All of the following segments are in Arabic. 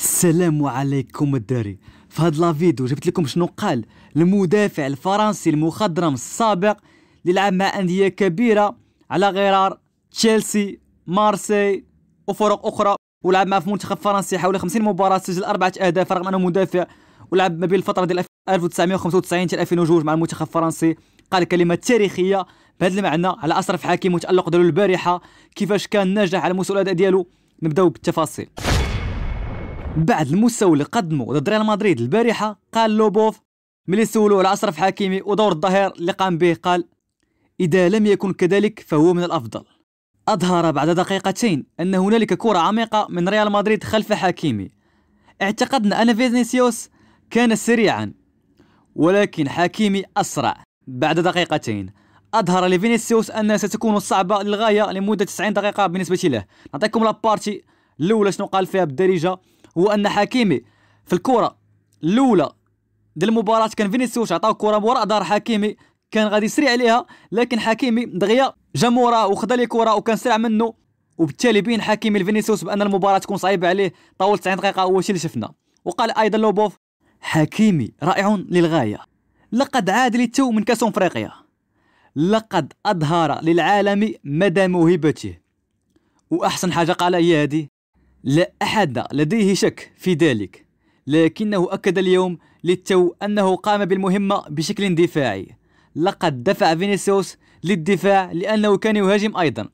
السلام عليكم الدراري في هاد لا فيديو جبت لكم شنو قال المدافع الفرنسي المخضرم السابق اللي لعب مع انديه كبيره على غرار تشيلسي مارسي وفرق اخرى ولعب مع في منتخب فرنسي حوالي 50 مباراه سجل اربعه اهداف رغم انه مدافع ولعب ما بين الفتره ديال 1995 حتى 2002 مع المنتخب الفرنسي قال كلمه تاريخيه بهذا المعنى على اشرف حكيم وتالق ديالو البارحه كيفاش كان ناجح على مستوى الاداء ديالو نبداو بالتفاصيل بعد المستوى اللي قدمه ضد ريال مدريد البارحه قال لوبوف ملي سولو على اشرف حكيمي ودور الظهير اللي قام به قال اذا لم يكن كذلك فهو من الافضل اظهر بعد دقيقتين ان هنالك كره عميقه من ريال مدريد خلف حكيمي اعتقدنا ان فينيسيوس كان سريعا ولكن حكيمي اسرع بعد دقيقتين اظهر لفينيسيوس انها ستكون صعبه للغايه لمده 90 دقيقه بالنسبه له نعطيكم لابارتي الاولى شنو قال فيها بالدارجه هو ان حكيمي في الكره الاولى ديال المباراه كان فينيسيوس عطاو كره وراء دار حكيمي كان غادي يسري عليها لكن حكيمي دغيا جا موراه وخذا لي كره وكان سرع منه وبالتالي بين حكيمي لفينيسيوس بان المباراه تكون صعيبه عليه طول 90 دقيقه هو الشيء اللي شفنا وقال ايضا لوبوف حكيمي رائع للغايه لقد عاد للتو من كاس افريقيا لقد اظهر للعالم مدى موهبته واحسن حاجه قال هي هذه لا أحد لديه شك في ذلك لكنه أكد اليوم للتو أنه قام بالمهمة بشكل دفاعي لقد دفع فينيسيوس للدفاع لأنه كان يهاجم أيضا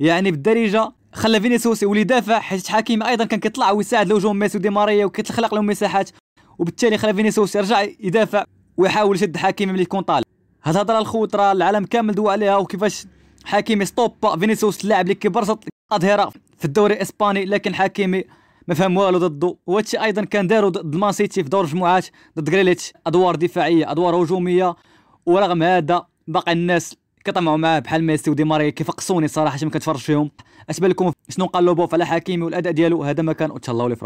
يعني بالدرجة خلى فينيسيوس يولي يدافع حيت حكيمي أيضا كان كيطلع ويساعد لهجوم ميسي ودي ماريا وكيتخلق لهم مساحات وبالتالي خلى فينيسيوس يرجع يدافع ويحاول يشد حكيمي ملي يكون طالع هاد الهضره الخطره العالم كامل دوا عليها وكيفاش حكيمي ستوب فينيسيوس اللاعب اللي كيبرسط اظهره في الدوري الاسباني لكن حكيمي ما فهم والو ضده وهادشي ايضا كان دارو ضد مان سيتي في دور المجموعات ضد غريليتش ادوار دفاعيه ادوار هجوميه ورغم هذا باقي الناس كطمعوا معاه بحال ميسي ودي ماريا كيفقصوني صراحه ما كنتفرج فيهم اش بان لكم شنو قال لوبوف على حكيمي والاداء ديالو هذا ما كان وتهلاو لي